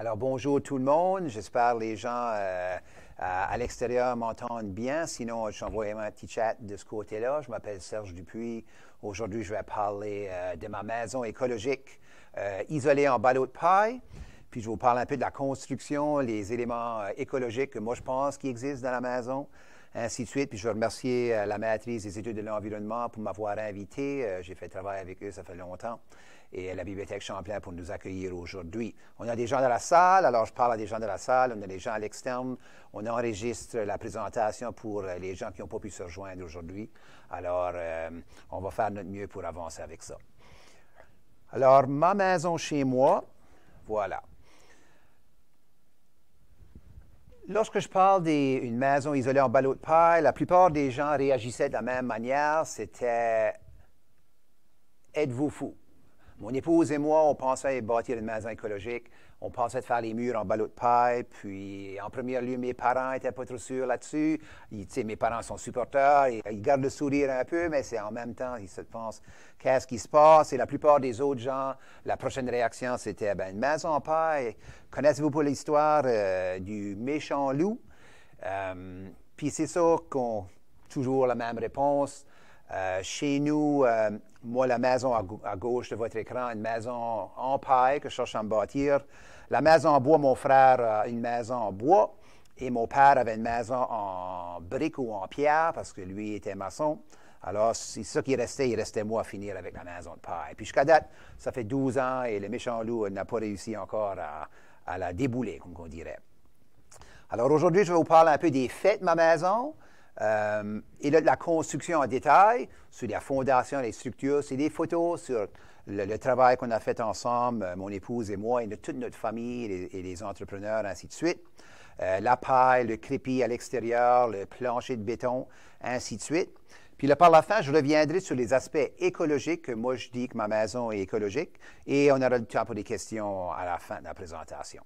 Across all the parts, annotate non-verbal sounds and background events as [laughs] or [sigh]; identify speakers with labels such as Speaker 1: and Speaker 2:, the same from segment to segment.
Speaker 1: Alors bonjour tout le monde, j'espère les gens euh, à, l'extérieur m'entendent bien, sinon j'envoie un petit chat de ce côté-là. Je m'appelle Serge Dupuis, aujourd'hui je vais parler euh, de ma maison écologique euh, isolée en ballot de paille, puis je vous parle un peu de la construction, les éléments écologiques que moi je pense qui existent dans la maison, ainsi de suite. Puis je veux remercier la maîtrise des études de l'environnement pour m'avoir invité, j'ai fait travail avec eux ça fait longtemps et la Bibliothèque Champlain pour nous accueillir aujourd'hui. On a des gens dans la salle, alors je parle à des gens dans la salle, on a des gens à l'externe, on enregistre la présentation pour les gens qui n'ont pas pu se rejoindre aujourd'hui. Alors, euh, on va faire notre mieux pour avancer avec ça. Alors, ma maison chez moi, voilà. Lorsque je parle d'une maison isolée en ballot de paille, la plupart des gens réagissaient de la même manière. C'était Êtes-vous fou? Mon épouse et moi, on pensait bâtir une maison écologique. On pensait faire les murs en ballot de paille. Puis, en premier lieu, mes parents n'étaient pas trop sûrs là-dessus. Mes parents sont supporteurs. Ils, ils gardent le sourire un peu, mais c'est en même temps, ils se pensent qu'est-ce qui se passe. Et la plupart des autres gens, la prochaine réaction, c'était ben, une maison en paille. Connaissez-vous pas l'histoire euh, du méchant loup? Euh, puis, c'est ça qu'on. Toujours la même réponse. Euh, chez nous, euh, moi, la maison à, gauche de votre écran, une maison en paille que je cherche à me bâtir. La maison en bois, mon frère a une maison en bois et mon père avait une maison en brique ou en pierre parce que lui était maçon. Alors, c'est ça qui restait. Il restait moi à finir avec la maison de paille. Puis jusqu'à date, ça fait 12 ans et le méchant loup n'a pas réussi encore à, à la débouler, comme on dirait. Alors aujourd'hui, je vais vous parler un peu des fêtes de ma maison. Euh, et là, la construction en détail, sur la fondation, les structures, c'est des photos sur le, travail qu'on a fait ensemble, euh, mon épouse et moi, et de toute notre famille et les, entrepreneurs, ainsi de suite. Euh, la paille, le crépi à l'extérieur, le plancher de béton, ainsi de suite. Puis là, par la fin, je reviendrai sur les aspects écologiques que moi je dis que ma maison est écologique et on aura le temps pour des questions à la fin de la présentation.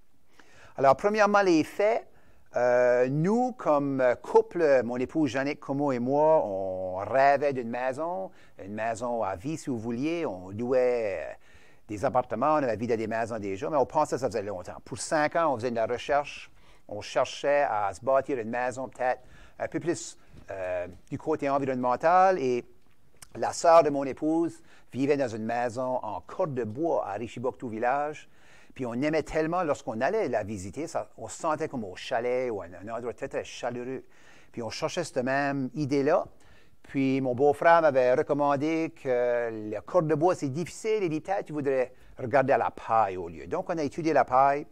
Speaker 1: Alors, premièrement, les faits. Euh, nous, comme euh, couple, mon épouse Jeannick Como et moi, on rêvait d'une maison, une maison à vie si vous vouliez. On louait euh, des appartements, on avait vidé des maisons déjà, mais on pensait que ça faisait longtemps. Pour cinq ans, on faisait de la recherche. On cherchait à se bâtir une maison peut-être un peu plus du côté environnemental. Et la sœur de mon épouse vivait dans une maison en corde de bois à Richiboctou Village. Puis on aimait tellement lorsqu'on allait la visiter, on se sentait comme au chalet ou un endroit très, très chaleureux. Puis on cherchait cette même idée-là. Puis mon beau-frère m'avait recommandé que le corps de bois, c'est difficile. Il dit peut tu voudrais regarder à la paille au lieu. Donc on a étudié la paille.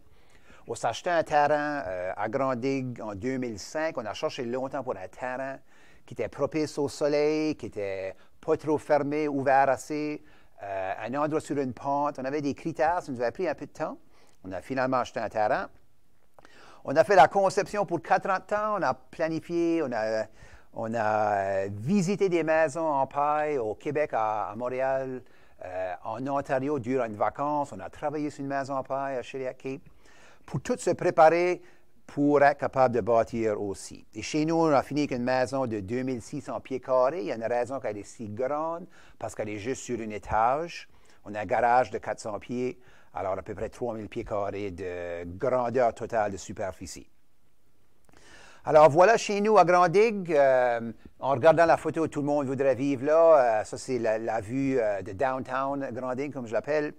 Speaker 1: On s'est un terrain euh, à à Grande en 2005. On a cherché longtemps pour un terrain qui était propice au soleil, qui était pas trop fermé, ouvert assez un euh, endroit sur une pente. On avait des critères, ça nous avait pris un peu de temps. On a finalement acheté un terrain. On a fait la conception pour 40 ans, on a planifié, on a, euh, visité des maisons en paille au Québec, à, Montréal, euh, en Ontario durant une vacance. On a travaillé sur une maison en paille à Cape Pour tout se préparer pour être capable de bâtir aussi. Et chez nous, on a fini avec une maison de 2600 pieds carrés. Il y a une raison qu'elle est si grande, parce qu'elle est juste sur un étage. On a un garage de 400 pieds, alors à peu près 3000 pieds carrés de grandeur totale de superficie. Alors voilà chez nous à Grand euh, en regardant la photo, tout le monde voudrait vivre là. Euh, ça, c'est la, vue euh, de downtown Grand comme je l'appelle.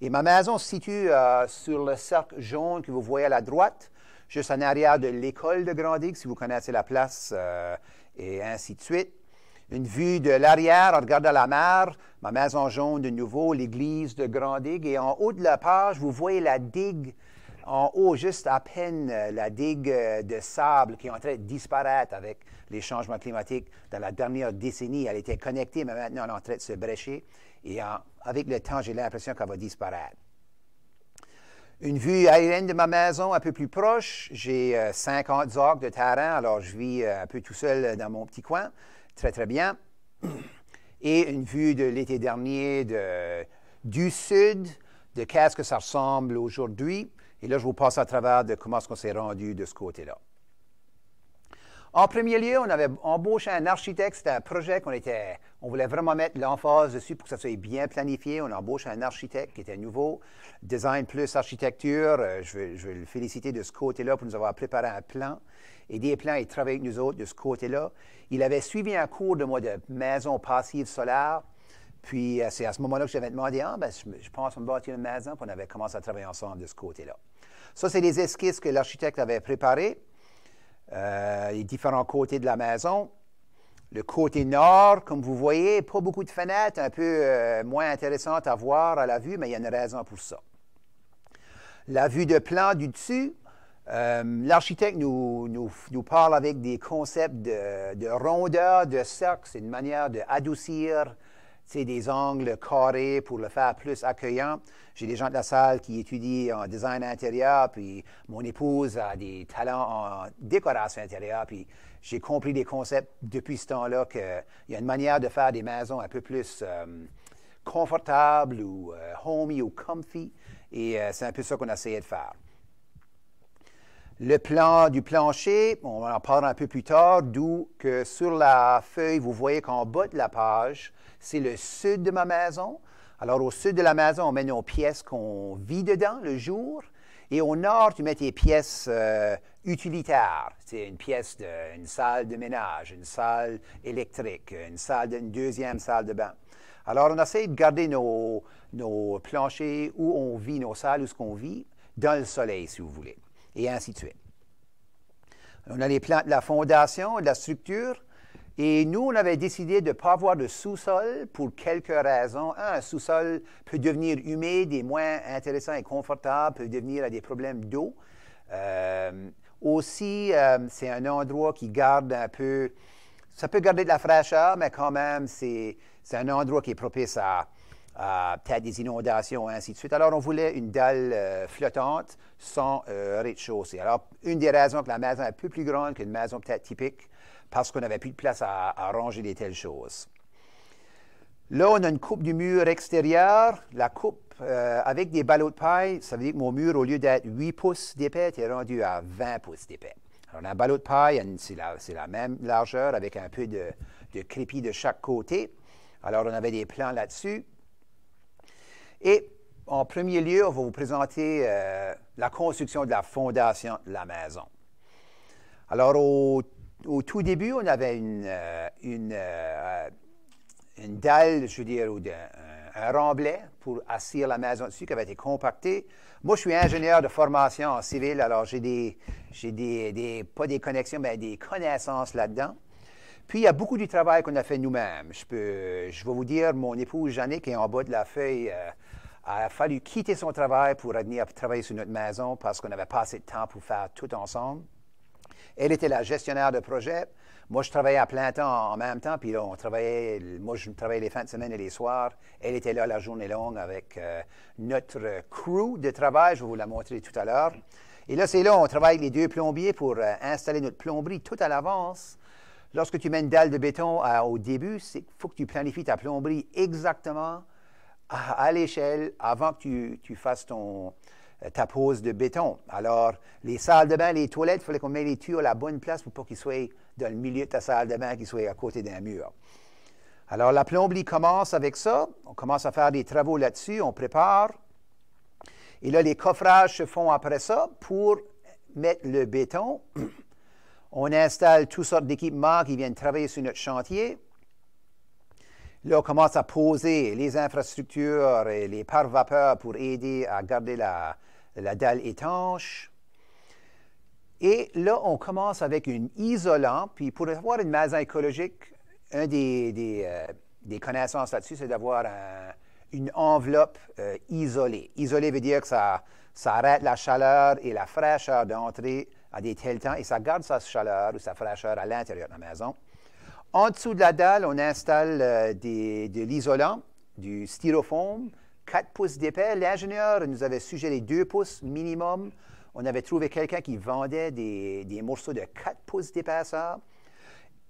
Speaker 1: Et ma maison se situe sur le cercle jaune que vous voyez à la droite juste en arrière de l'école de Grand si vous connaissez la place, euh, et ainsi de suite. Une vue de l'arrière, en regardant la mer, ma maison jaune de nouveau, l'église de Grand et en haut de la page, vous voyez la digue, en haut, juste à peine, euh, la digue euh, de sable qui est en train de disparaître avec les changements climatiques. Dans la dernière décennie, elle était connectée, mais maintenant, elle est en train de se brécher. Et avec le temps, j'ai l'impression qu'elle va disparaître une vue aérienne de ma maison un peu plus proche. J'ai 50 euh, acres de terrain, alors je vis euh, un peu tout seul dans mon petit coin. Très, très bien. [clears throat] Et une vue de l'été dernier de, du sud, de qu'est-ce que ça ressemble aujourd'hui. Et là, je vous passe à travers de comment est-ce qu'on s'est rendu de ce côté-là. En premier lieu, on avait embauché un architecte. C'était un projet qu'on était, on voulait vraiment mettre l'emphase dessus pour que ça soit bien planifié. On a embauché un architecte qui était nouveau, design plus architecture. Euh, je veux, le féliciter de ce côté-là pour nous avoir préparé un plan et des plans. et travailler avec nous autres de ce côté-là. Il avait suivi un cours de moi de maison passive solaire. Puis euh, c'est à ce moment-là que j'avais demandé, ah, ben, je, pense qu'on va bâtir une maison. Puis on avait commencé à travailler ensemble de ce côté-là. Ça, c'est des esquisses que l'architecte avait préparées. Euh, les différents côtés de la maison. Le côté nord, comme vous voyez, pas beaucoup de fenêtres, un peu euh, moins intéressantes à voir à la vue, mais il y a une raison pour ça. La vue de plan du dessus, euh, l'architecte nous, parle avec des concepts de, de rondeur, de cercle, c'est une manière d'adoucir c'est des angles carrés pour le faire plus accueillant. J'ai des gens de la salle qui étudient en design intérieur, puis mon épouse a des talents en décoration intérieure, puis j'ai compris des concepts depuis ce temps-là qu'il y a une manière de faire des maisons un peu plus euh, confortables ou euh, homey ou comfy, et euh, c'est un peu ça qu'on a essayé de faire. Le plan du plancher, on en parle un peu plus tard, d'où que sur la feuille, vous voyez qu'en bas de la page, c'est le sud de ma maison. Alors, au sud de la maison, on met nos pièces qu'on vit dedans le jour. Et au nord, tu mets tes pièces euh, utilitaires. C'est une pièce, d'une salle de ménage, une salle électrique, une, salle deuxième salle de bain. Alors, on essaie de garder nos, nos planchers où on vit, nos salles où ce qu'on vit, dans le soleil, si vous voulez et ainsi de suite. On a les plans de la fondation, de la structure, et nous, on avait décidé de ne pas avoir de sous-sol pour quelques raisons. Un, sous-sol peut devenir humide et moins intéressant et confortable, peut devenir à des problèmes d'eau. Euh, aussi, euh, c'est un endroit qui garde un peu... Ça peut garder de la fraîcheur, mais quand même, c'est un endroit qui est propice à peut-être des inondations, et ainsi de suite. Alors, on voulait une dalle euh, flottante sans euh, rez-de-chaussée. Alors, une des raisons que la maison est un peu plus grande qu'une maison peut-être typique, parce qu'on n'avait plus de place à, ranger des telles choses. Là, on a une coupe du mur extérieur. La coupe euh, avec des ballots de paille, ça veut dire que mon mur, au lieu d'être 8 pouces d'épais, est rendu à 20 pouces d'épais. Alors, un ballot de paille, c'est la, même largeur avec un peu de, de crépi de chaque côté. Alors, on avait des plans là-dessus. Et en premier lieu, on va vous présenter euh, la construction de la fondation de la maison. Alors, au, tout début, on avait euh, euh, une, dalle, je veux dire, ou un, remblai pour assir la maison dessus qui avait été compacté. Moi, je suis ingénieur de formation en civil, alors j'ai des, pas des connexions, mais des connaissances là-dedans. Puis, il y a beaucoup du travail qu'on a fait nous-mêmes. Je, peux, je vais vous dire, mon épouse qui est en bas de la feuille. Euh, a fallu quitter son travail pour venir travailler sur notre maison parce qu'on n'avait pas assez de temps pour faire tout ensemble. Elle était la gestionnaire de projet. Moi, je travaillais à plein temps en même temps, puis là, on travaillait, moi, je travaillais les fins de semaine et les soirs. Elle était là la journée longue avec euh, notre crew de travail, je vais vous la montrer tout à l'heure. Et là, c'est là, on travaille avec les deux plombiers pour euh, installer notre plomberie tout à l'avance Lorsque tu mets une dalle de béton au début, il faut que tu planifies ta plomberie exactement à, l'échelle avant que tu, fasses ton, euh, ta pose de béton. Alors, les salles de bain, les toilettes, il fallait qu'on mette les tuyaux à la bonne place pour pas qu'ils soient dans le milieu de ta salle de bain, qu'ils soient à côté d'un mur. Alors, la plomberie commence avec ça. On commence à faire des travaux là-dessus, on prépare. Et là, les coffrages se font après ça pour mettre le béton. On installe toutes sortes d'équipements qui viennent travailler sur notre chantier. Là, on commence à poser les infrastructures et les pare-vapeurs pour aider à garder la, dalle étanche. Et là, on commence avec une isolant. Puis pour avoir une maison écologique, une euh, des, connaissances là-dessus, c'est d'avoir une enveloppe euh, isolée. Isolée veut dire que ça, ça arrête la chaleur et la fraîcheur d'entrée à des tels temps et ça garde sa chaleur ou sa fraîcheur à l'intérieur de la maison. En dessous de la dalle, on installe euh, de l'isolant, du styrofoam, 4 pouces d'épais. L'ingénieur nous avait suggéré 2 pouces minimum. On avait trouvé quelqu'un qui vendait des, morceaux de 4 pouces d'épaisseur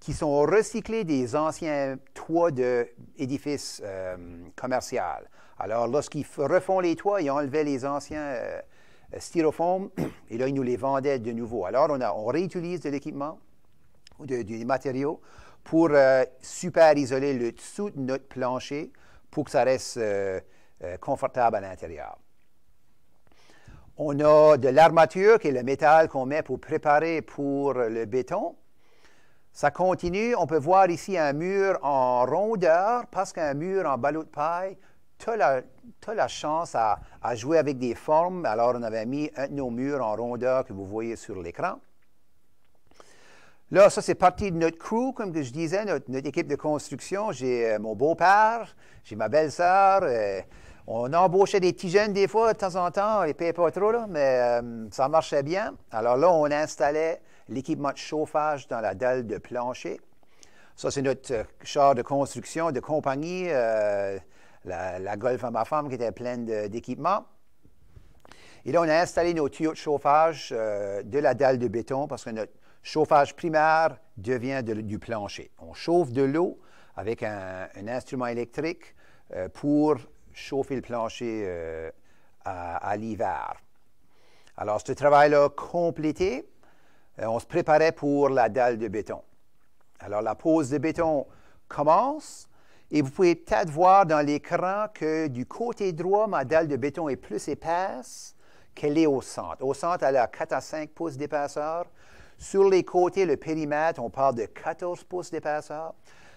Speaker 1: qui sont recyclés des anciens toits d'édifices euh, commerciaux. Alors, lorsqu'ils refont les toits, ils enlevaient les anciens euh, euh, styrofoam, [clears throat] et là, ils nous les vendaient de nouveau. Alors, on, réutilise de l'équipement, ou des matériaux, pour euh, super isoler le dessous de notre plancher pour que ça reste euh, confortable à l'intérieur. On a de l'armature, qui est le métal qu'on met pour préparer pour le béton. Ça continue. On peut voir ici un mur en rondeur, parce qu'un mur en ballot de paille, tu la chance à, jouer avec des formes. Alors, on avait mis un de nos murs en rondeur que vous voyez sur l'écran. Là, ça, c'est parti de notre crew, comme je disais, notre, équipe de construction. J'ai euh, mon beau-père, j'ai ma belle-sœur. Euh, on embauchait des petits jeunes des fois, de temps en temps. On les payait pas trop, mais euh, ça marchait bien. Alors là, on installait l'équipement de chauffage dans la dalle de plancher. Ça, c'est notre char de construction de compagnie la, la golf à ma femme qui était pleine d'équipements. Et là, on a installé nos tuyaux de chauffage euh, de la dalle de béton parce que notre chauffage primaire devient du plancher. On chauffe de l'eau avec un, instrument électrique euh, pour chauffer le plancher euh, à l'hiver. Alors, ce travail-là complété, on se préparait pour la dalle de béton. Alors, la pose de béton commence. Et vous pouvez peut-être voir dans l'écran que du côté droit, ma dalle de béton est plus épaisse qu'elle est au centre. Au centre, elle a 4 à 5 pouces d'épaisseur. Sur les côtés, le périmètre, on parle de 14 pouces d'épaisseur.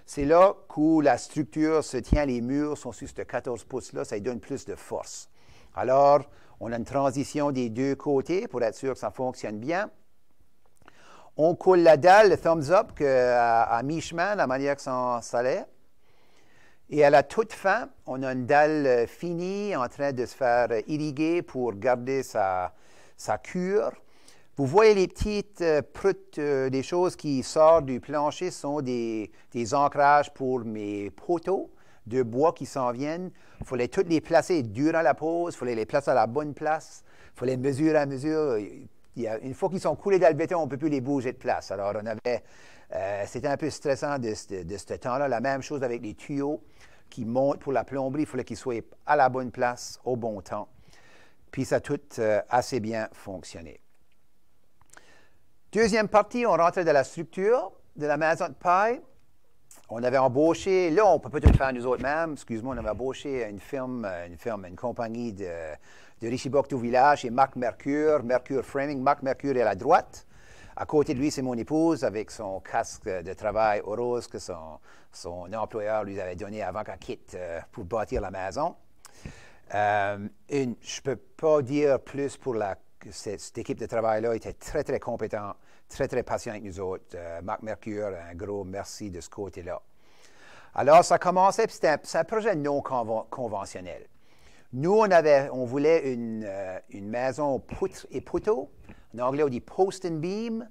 Speaker 1: C'est là où la structure se tient, les murs sont sur ce 14 pouces-là, ça donne plus de force. Alors, on a une transition des deux côtés pour être sûr que ça fonctionne bien. On coule la dalle, le thumbs up, que, à, mi-chemin, la manière que ça, allait. Et à la toute fin, on a une dalle euh, finie en train de se faire euh, irriguer pour garder sa, cure. Vous voyez les petites euh, prutes, des choses qui sortent du plancher sont des, ancrages pour mes poteaux de bois qui s'en viennent. Il fallait toutes les placer durant la pause, il fallait les placer à la bonne place, il fallait mesurer à mesure. une fois qu'ils sont coulés dans le béton, on ne peut plus les bouger de place. Alors, on avait euh, c'était un peu stressant de, ce temps-là. La même chose avec les tuyaux qui montent pour la plomberie. Il fallait qu'ils soient à la bonne place, au bon temps. Puis ça a tout euh, assez bien fonctionné. Deuxième partie, on rentrait dans la structure de la maison de paille. On avait embauché, là, on peut peut-être faire nous autres même, excuse-moi, on avait embauché une firme, euh, une firme, une compagnie de, de Richibok tout village et Marc Mercure, Mercure Framing. Marc Mercure est à la droite. À côté de lui, c'est mon épouse avec son casque de travail au rose que son, son employeur lui avait donné avant qu'elle quitte euh, pour bâtir la maison. Euh, une, je ne peux pas dire plus pour la, cette, équipe de travail-là. était très, très compétent, très, très patient avec nous autres. Euh, Marc Mercure, un gros merci de ce côté-là. Alors, ça commençait, c'est un, un, projet non conventionnel. Nous, on, avait, on voulait une, une maison poutre et poteau en anglais, on dit post and beam.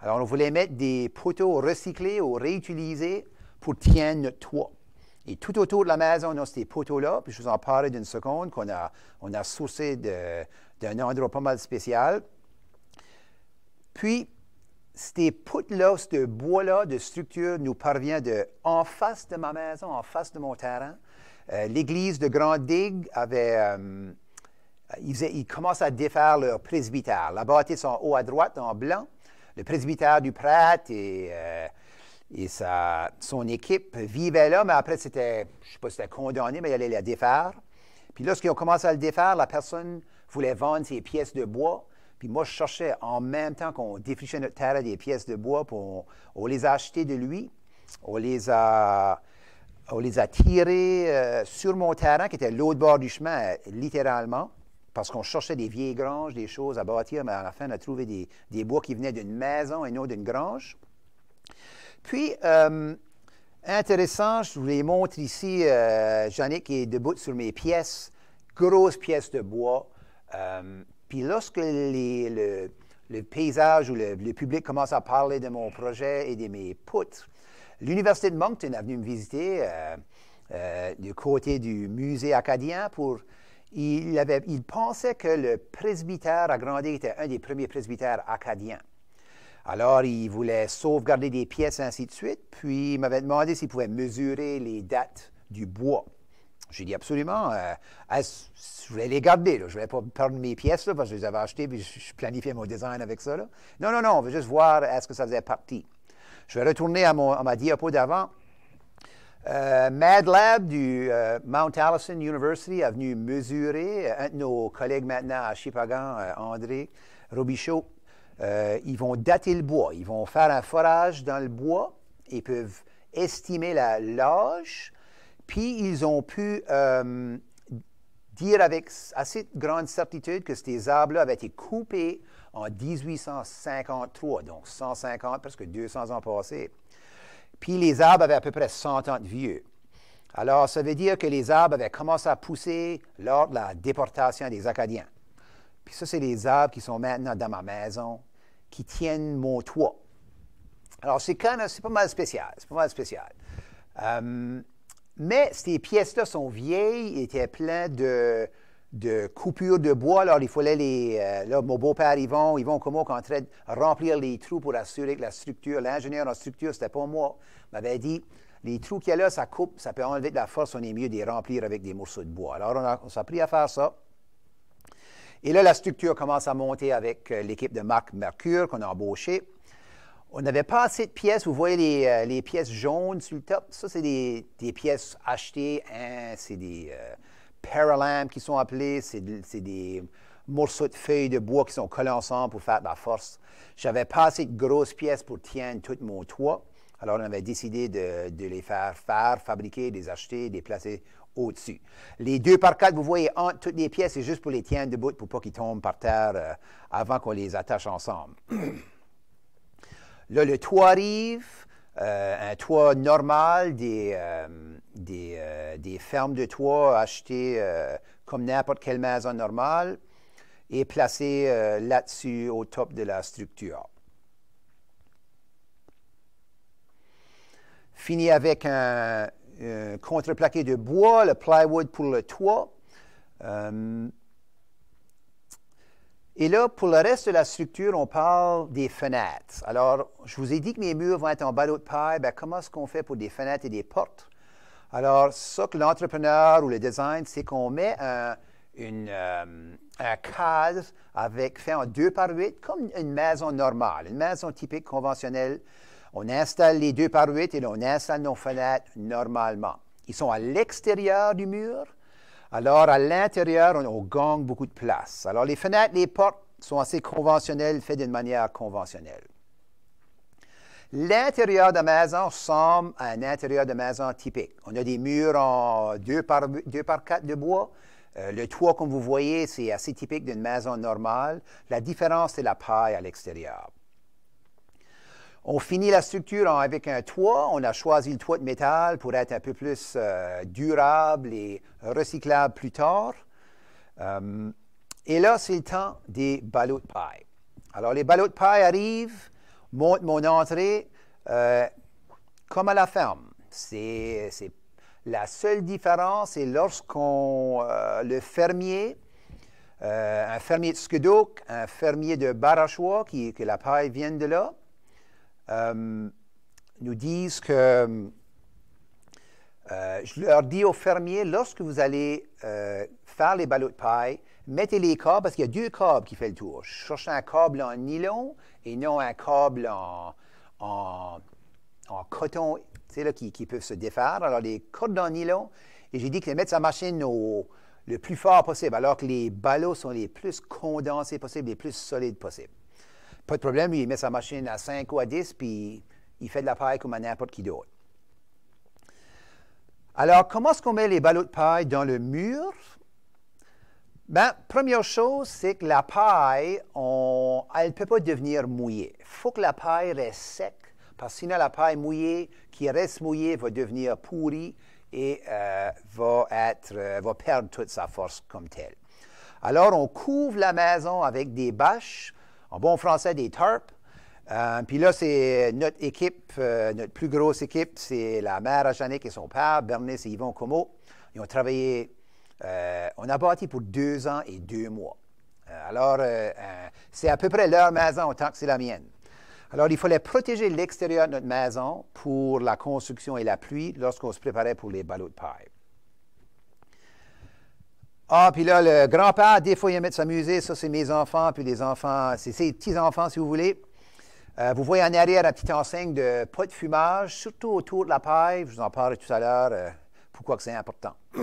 Speaker 1: Alors, on voulait mettre des poteaux recyclés ou réutilisés pour tenir notre toit. Et tout autour de la maison, on a ces poteaux-là. Puis je vous en parlerai d'une seconde qu'on a, on a sourcé d'un endroit pas mal spécial. Puis, ces poteaux là ce bois-là de structure nous parvient de en face de ma maison, en face de mon terrain. Euh, l'église de Grand Digue avait. Euh, euh, ils, commencent à défaire leur presbytère. La bâtisse en haut à droite, en blanc, le presbytère du prêtre et, euh, son équipe vivaient là, mais après, c'était, je sais pas c'était condamné, mais ils allaient la défaire. Puis lorsqu'ils ont commencé à le défaire, la personne voulait vendre ses pièces de bois. Puis moi, je cherchais en même temps qu'on défrichait notre terrain des pièces de bois, pour, on, les a achetées de lui, on les a on les a tirés euh, sur mon terrain, qui était l'autre bord du chemin, littéralement parce qu'on cherchait des vieilles granges, des choses à bâtir, mais à la fin, on a trouvé des, bois qui venaient d'une maison et non d'une grange. Puis, euh, intéressant, je vous les montre ici, euh, est debout sur mes pièces, grosses pièces de bois. Euh, puis lorsque le, paysage ou le, public commence à parler de mon projet et de mes poutres, l'Université de Moncton est venue me visiter euh, du côté du musée acadien pour il, pensait que le presbytère à était un des premiers presbytères acadiens. Alors, il voulait sauvegarder des pièces, ainsi de suite. Puis, il m'avait demandé s'il pouvait mesurer les dates du bois. J'ai dit absolument, euh, je voulais les garder. Je ne voulais pas perdre mes pièces parce que je les avais achetées puis je planifiais mon design avec ça. Non, non, non, on veut juste voir est-ce que ça faisait partie. Je vais retourner à, mon, à ma diapo d'avant. Euh, Mad Lab du euh, Mount Allison University a venu mesurer, euh, un de nos collègues maintenant à Chipagan, André Robichaud, ils vont dater le bois, ils vont faire un forage dans le bois, ils peuvent estimer la loge, puis ils ont pu dire avec assez grande certitude que ces arbres-là avaient été coupés en 1853, donc 150, presque 200 ans passés. Puis les arbres avaient à peu près 100 ans de vieux. Alors, ça veut dire que les arbres avaient commencé à pousser lors de la déportation des Acadiens. Puis ça, c'est les arbres qui sont maintenant dans ma maison, qui tiennent mon toit. Alors, c'est quand c'est pas mal spécial, c'est pas mal spécial. Euh, mais ces pièces-là sont vieilles, étaient pleines de, de coupure de bois. Alors, il fallait les. Euh, là, mon beau-père Yvon, Yvon en train de remplir les trous pour assurer que la structure, l'ingénieur en structure, c'était pas moi, m'avait dit les trous qu'il y a là, ça coupe, ça peut enlever de la force, on est mieux de les remplir avec des morceaux de bois. Alors, on, s'est pris à faire ça. Et là, la structure commence à monter avec euh, l'équipe de Marc Mercure qu'on a embauché. On n'avait pas assez de pièces. Vous voyez les, euh, pièces jaunes sur le top. Ça, c'est des, pièces achetées. Hein, c'est des paralamps qui sont appelés, c'est des morceaux de feuilles de bois qui sont collés ensemble pour faire de la force. J'avais pas assez de grosses pièces pour tenir tout mon toit. Alors, on avait décidé de, les faire faire, fabriquer, les acheter, les placer au-dessus. Les deux par quatre, vous voyez, entre toutes les pièces, c'est juste pour les tenir debout pour pas qu'ils tombent par terre euh, avant qu'on les attache ensemble. [clears throat] Là, le toit arrive. Euh, un toit normal, des, euh, euh, des, fermes de toit achetées comme n'importe quelle maison normale et placées là-dessus au top de la structure. Fini avec un, contreplaqué de bois, le plywood pour le toit. Et là, pour le reste de la structure, on parle des fenêtres. Alors, je vous ai dit que mes murs vont être en ballot de paille. Ben, comment est-ce qu'on fait pour des fenêtres et des portes? Alors, ce que l'entrepreneur ou le design, c'est qu'on met un, une, euh, cadre avec, fait en deux par 8, comme une maison normale, une maison typique conventionnelle. On installe les deux par 8 et on installe nos fenêtres normalement. Ils sont à l'extérieur du mur alors, à l'intérieur, on, gagne beaucoup de place. Alors, les fenêtres, les portes sont assez conventionnelles, faites d'une manière conventionnelle. L'intérieur de maison ressemble à un intérieur de maison typique. On a des murs en deux par, quatre de bois. Euh, le toit, comme vous voyez, c'est assez typique d'une maison normale. La différence, c'est la paille à l'extérieur. On finit la structure avec un toit. On a choisi le toit de métal pour être un peu plus euh, durable et recyclable plus tard. Euh, et là, c'est le temps des ballots de paille. Alors, les ballots de paille arrivent, montent mon entrée euh, comme à la ferme. C'est la seule différence, c'est lorsqu'on le fermier un fermier de skudok, un fermier de Barachois, qui, que la paille vient de là, euh, nous disent que euh, je leur dis aux fermiers, lorsque vous allez euh, faire les ballots de paille, mettez les câbles, parce qu'il y a deux câbles qui font le tour. Je cherche un câble en nylon et non un câble en, coton, tu là, qui, peuvent se défaire. Alors, les cordes en nylon, et j'ai dit que les mettre sa machine au, le plus fort possible, alors que les ballots sont les plus condensés possibles, les plus solides possibles. Pas de problème, il met sa machine à 5 ou à 10, puis il fait de la paille comme à n'importe qui d'autre. Alors, comment est-ce qu'on met les ballots de paille dans le mur? Bien, première chose, c'est que la paille, elle ne peut pas devenir mouillée. Il faut que la paille reste sec, parce que sinon la paille mouillée, qui reste mouillée, va devenir pourrie et euh, va, être, euh, va perdre toute sa force comme telle. Alors, on couvre la maison avec des bâches en bon français, des tarps. Euh, puis là, c'est notre équipe, euh, notre plus grosse équipe, c'est la mère Janik et son père, Bernice et Yvon Como. Ils ont travaillé, euh, on a bâti pour deux ans et deux mois. alors, c'est à peu près leur maison autant que c'est la mienne. Alors, il fallait protéger l'extérieur de notre maison pour la construction et la pluie lorsqu'on se préparait pour les ballots de paille. Ah, puis là, le grand-père, des fois, il aime s'amuser. Ça, c'est mes enfants, puis les enfants, c'est ses petits-enfants, si vous voulez. Euh, vous voyez en arrière la petite enseigne de pas de fumage, surtout autour de la paille. Je vous en parle tout à l'heure, euh, pourquoi que c'est important. [clears throat]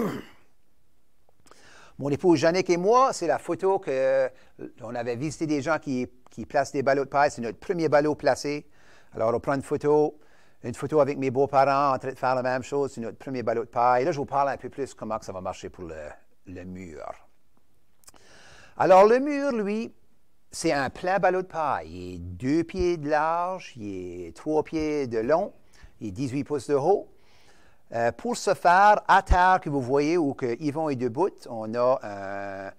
Speaker 1: Mon épouse Jeannick, et moi, c'est la photo que euh, on avait visité des gens qui, placent des ballots de paille. C'est notre premier ballot placé. Alors, on prend une photo, une photo avec mes beaux-parents en train de faire la même chose. C'est notre premier ballot de paille. Là, je vous parle un peu plus comment ça va marcher pour le, le mur. Alors le mur, lui, c'est un plein ballot de paille. Il est deux pieds de large, il est trois pieds de long, il est 18 pouces de haut. Euh, pour ce faire, à terre que vous voyez où que Yvon est debout, on a euh,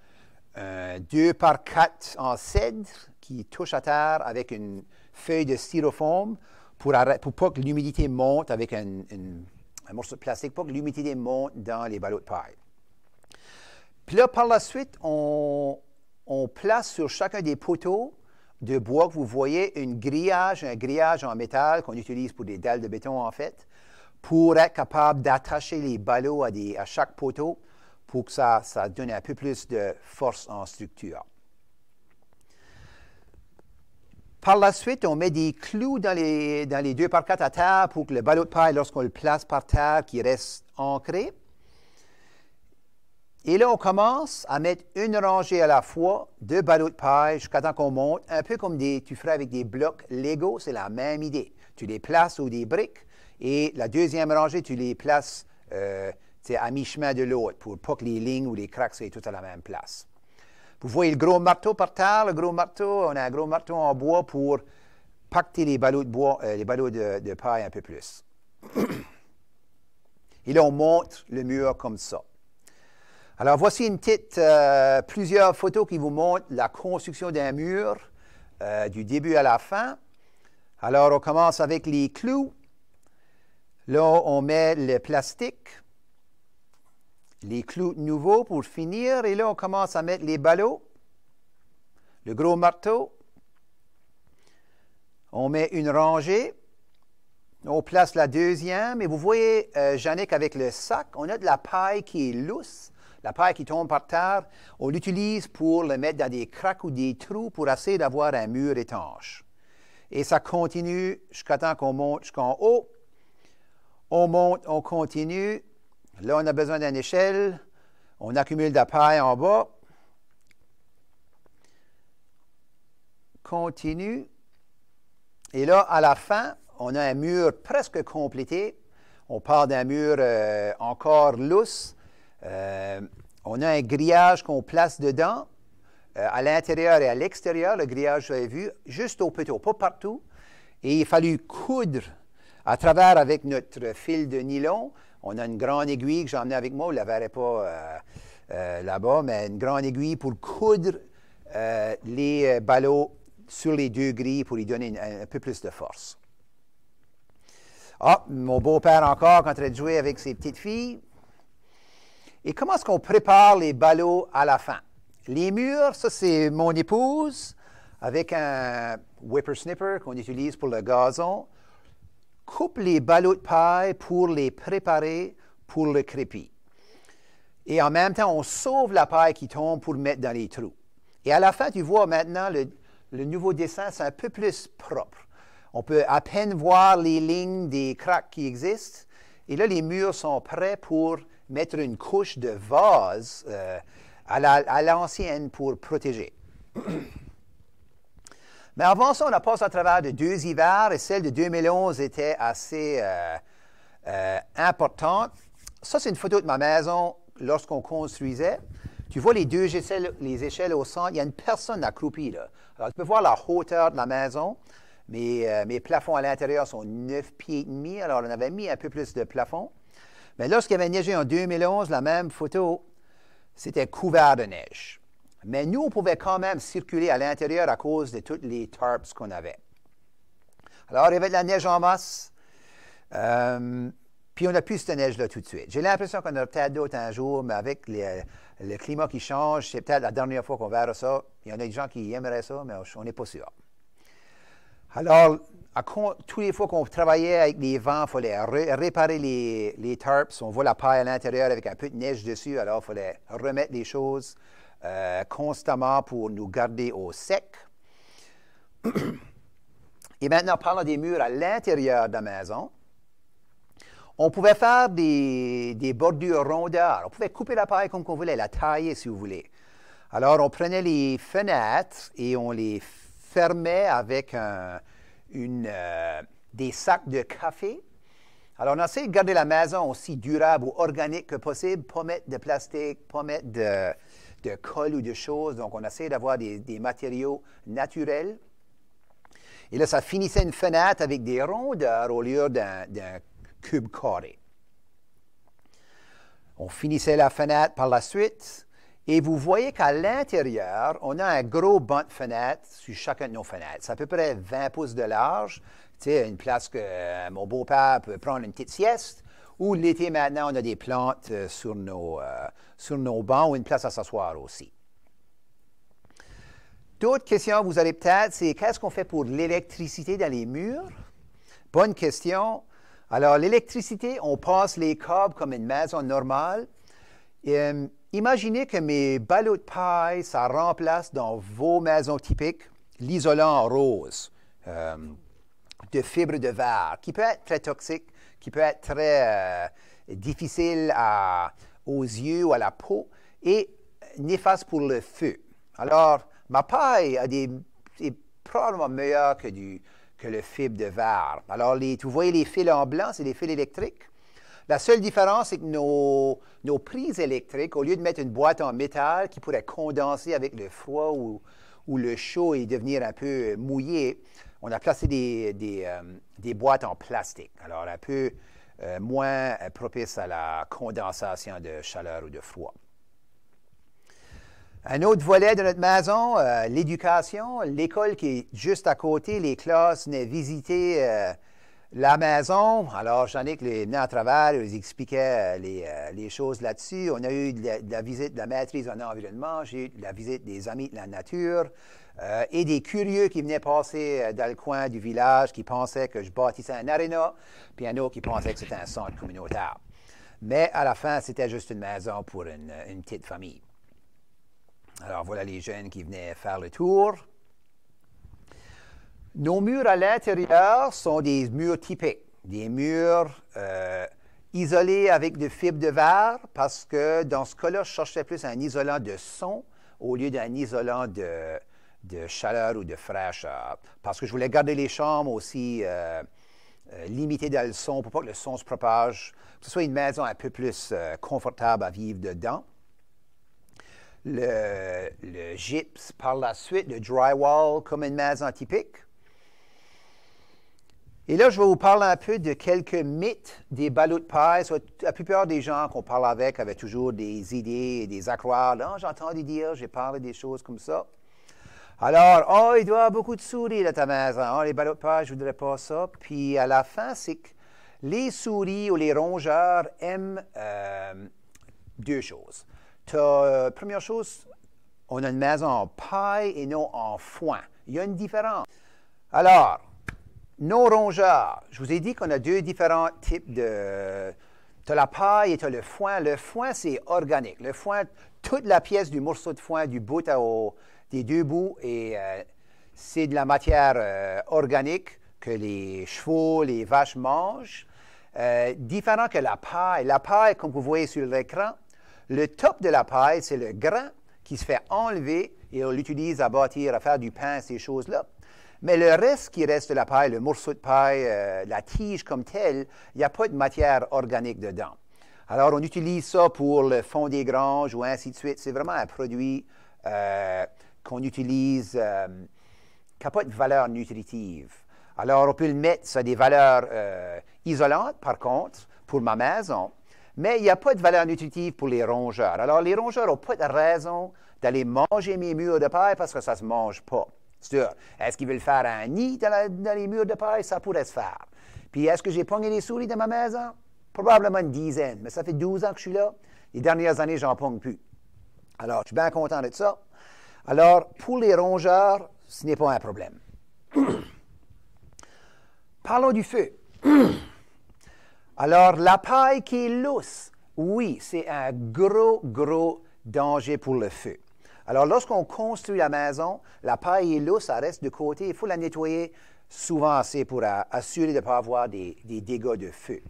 Speaker 1: un 2 par 4 en cèdre qui touche à terre avec une feuille de styrofoam pour, pour pas que l'humidité monte avec un, morceau de plastique, pour que l'humidité monte dans les ballots de paille. Puis là, par la suite, on, place sur chacun des poteaux de bois que vous voyez une grillage, un grillage en métal qu'on utilise pour des dalles de béton, en fait, pour être capable d'attacher les ballots à, des, chaque poteau pour que ça, ça donne un peu plus de force en structure. Par la suite, on met des clous dans les, dans les deux par à terre pour que le ballot de paille, lorsqu'on le place par terre, qu'il reste ancré. Et là, on commence à mettre une rangée à la fois, deux ballots de paille, jusqu'à temps qu'on monte, un peu comme tu ferais avec des blocs Lego, c'est la même idée. Tu les places ou des briques et la deuxième rangée, tu les places euh, à mi-chemin de l'autre pour pas que les lignes ou les cracks soient toutes à la même place. Vous voyez le gros marteau par terre, le gros marteau, on a un gros marteau en bois pour pacter les ballots de bois, euh, les ballots de, de paille un peu plus. [clears throat] et là, on monte le mur comme ça. Alors, voici une petite, euh, plusieurs photos qui vous montrent la construction d'un mur euh, du début à la fin. Alors, on commence avec les clous. Là, on met le plastique, les clous nouveaux pour finir. Et là, on commence à mettre les ballots, le gros marteau. On met une rangée. On place la deuxième. Et vous voyez, euh, avec le sac, on a de la paille qui est lousse. La paille qui tombe par terre, on l'utilise pour le mettre dans des craques ou des trous pour essayer d'avoir un mur étanche. Et ça continue jusqu'à temps qu'on monte jusqu'en haut. On monte, on continue. Là, on a besoin d'une échelle. On accumule de la paille en bas. Continue. Et là, à la fin, on a un mur presque complété. On part d'un mur euh, encore lousse. Euh, on a un grillage qu'on place dedans, euh, à l'intérieur et à l'extérieur, le grillage, vous avez vu, juste au poteau, pas partout. Et il a fallu coudre à travers avec notre fil de nylon. On a une grande aiguille que j'ai emmenée avec moi, vous ne la verrez pas euh, là-bas, mais une grande aiguille pour coudre les ballots sur les deux grilles pour lui donner un, peu plus de force. Ah, mon beau-père encore, quand il jouer avec ses petites filles, et comment est-ce qu'on prépare les ballots à la fin? Les murs, ça c'est mon épouse avec un whippersnipper qu'on utilise pour le gazon. Coupe les ballots de paille pour les préparer pour le crépi. Et en même temps, on sauve la paille qui tombe pour mettre dans les trous. Et à la fin, tu vois maintenant le, nouveau dessin, c'est un peu plus propre. On peut à peine voir les lignes des cracks qui existent. Et là, les murs sont prêts pour mettre une couche de vase euh, à l'ancienne pour protéger. [clears throat] Mais avant ça, on a passé à travers de deux hivers et celle de 2011 était assez euh, euh, importante. Ça, c'est une photo de ma maison lorsqu'on construisait. Tu vois les deux échelles, les échelles au centre. Il y a une personne accroupie là. Alors, tu peux voir la hauteur de la maison. Mes, mes plafonds à l'intérieur sont 9 pieds et demi. Alors, on avait mis un peu plus de plafonds. Mais lorsqu'il avait neigé en 2011, la même photo, c'était couvert de neige. Mais nous, on pouvait quand même circuler à l'intérieur à cause de toutes les tarps qu'on avait. Alors, il y avait de la neige en masse. Euh, puis on a plus cette neige-là tout de suite. J'ai l'impression qu'on en a peut-être d'autres un jour, mais avec les, le climat qui change, c'est peut-être la dernière fois qu'on verra ça. Il y en a des gens qui aimeraient ça, mais on n'est pas sûr. Alors, tous les fois qu'on travaillait avec les vents, il fallait réparer les, tarps. On voit la paille à l'intérieur avec un peu de neige dessus, alors il fallait remettre les choses euh, constamment pour nous garder au sec. [clears throat] Et maintenant, parlons des murs à l'intérieur de la maison, on pouvait faire des, des bordures rondeurs. On pouvait couper la paille comme qu'on voulait, la tailler si vous voulez. Alors, on prenait les fenêtres et on les fermait avec un, euh, des sacs de café. Alors, on essaie de garder la maison aussi durable ou organique que possible, pas mettre de plastique, pas mettre de, colle ou de choses. Donc, on essaie d'avoir des, des, matériaux naturels. Et là, ça finissait une fenêtre avec des rondeurs au lieu d'un cube carré. On finissait la fenêtre par la suite et vous voyez qu'à l'intérieur, on a un gros banc de fenêtres sur chacun de nos fenêtres. C'est à peu près 20 pouces de large. C'est une place que euh, mon beau-père peut prendre une petite sieste. Ou l'été maintenant, on a des plantes euh, sur, nos, euh, sur nos bancs ou une place à s'asseoir aussi. D'autres questions, vous avez peut-être, c'est qu'est-ce qu'on fait pour l'électricité dans les murs? Bonne question. Alors, l'électricité, on passe les câbles comme une maison normale imaginez que mes ballots de paille, ça remplace dans vos maisons typiques l'isolant rose euh, de fibres de verre, qui peut être très toxique, qui peut être très euh, difficile aux yeux ou à la peau et néfaste pour le feu. Alors, ma paille a des, est probablement meilleure que, du, que le fibre de verre. Alors, vous voyez les fils en blanc, c'est des fils électriques. La seule différence, c'est que nos, nos, prises électriques, au lieu de mettre une boîte en métal qui pourrait condenser avec le froid ou, le chaud et devenir un peu mouillé, on a placé des, euh, boîtes en plastique. Alors, un peu euh, moins euh, propice à la condensation de chaleur ou de froid. Un autre volet de notre maison, l'éducation, l'école qui est juste à côté, les classes n'est visitée… La maison, alors Jean-Nic les venu à travers, il expliquait euh, euh, les, choses là-dessus. On a eu de la, visite de la maîtrise en environnement, j'ai eu la visite des amis de la nature euh, et des curieux qui venaient passer dans le coin du village qui pensaient que je bâtissais un aréna, puis un autre qui pensait que c'était un centre communautaire. Mais à la fin, c'était juste une maison pour une petite famille. Alors voilà les jeunes qui venaient faire le tour. Nos murs à l'intérieur sont des murs typiques, des murs euh, isolés avec des fibres de verre parce que dans ce cas-là, je cherchais plus un isolant de son au lieu d'un isolant de, chaleur ou de fraîcheur parce que je voulais garder les chambres aussi euh, euh, limitées dans le son pour pas que le son se propage, que ce soit une maison un peu plus confortable à vivre dedans. Le, le gypse par la suite, le drywall comme une maison typique. Et là, je vais vous parler un peu de quelques mythes des ballots de paille. La plupart des gens qu'on parle avec avaient toujours des idées et des accroires. Là, j'ai dire, j'ai parlé des choses comme ça. Alors, oh, il doit y avoir beaucoup de souris dans ta maison. Oh, les ballots de paille, je ne voudrais pas ça. Puis à la fin, c'est que les souris ou les rongeurs aiment euh, deux choses. Euh, première chose, on a une maison en paille et non en foin. Il y a une différence. Alors, nos rongeurs. Je vous ai dit qu'on a deux différents types de... Tu as la paille et tu as le foin. Le foin, c'est organique. Le foin, toute la pièce du morceau de foin, du bout à haut des deux bouts, et euh, c'est de la matière euh, organique que les chevaux, les vaches mangent. Euh, différent que la paille. La paille, comme vous voyez sur l'écran, le top de la paille, c'est le grain qui se fait enlever et on l'utilise à bâtir, à faire du pain, ces choses-là. Mais le reste qui reste de la paille, le morceau de paille, euh, la tige comme telle, il n'y a pas de matière organique dedans. Alors, on utilise ça pour le fond des granges ou ainsi de suite. C'est vraiment un produit euh, qu'on utilise euh, qui n'a pas de valeur nutritive. Alors, on peut le mettre, ça des valeurs isolantes, par contre, pour ma maison, mais il n'y a pas de valeur nutritive pour les rongeurs. Alors, les rongeurs n'ont pas de raison d'aller manger mes murs de paille parce que ça ne se mange pas. Ah, est-ce qu'ils veulent faire un nid dans, les murs de paille? Ça pourrait se faire. Puis est-ce que j'ai pogné des souris dans ma maison? Probablement une dizaine, mais ça fait 12 ans que je suis là. Les dernières années, j'en pogne plus. Alors, je suis bien content de ça. Alors, pour les rongeurs, ce n'est pas un problème. [coughs] Parlons du feu. [coughs] Alors, la paille qui est lousse, oui, c'est un gros, gros danger pour le feu. Alors, lorsqu'on construit la maison, la paille et l'eau, ça reste de côté. Il faut la nettoyer souvent assez pour assurer de ne pas avoir des, dégâts de feu.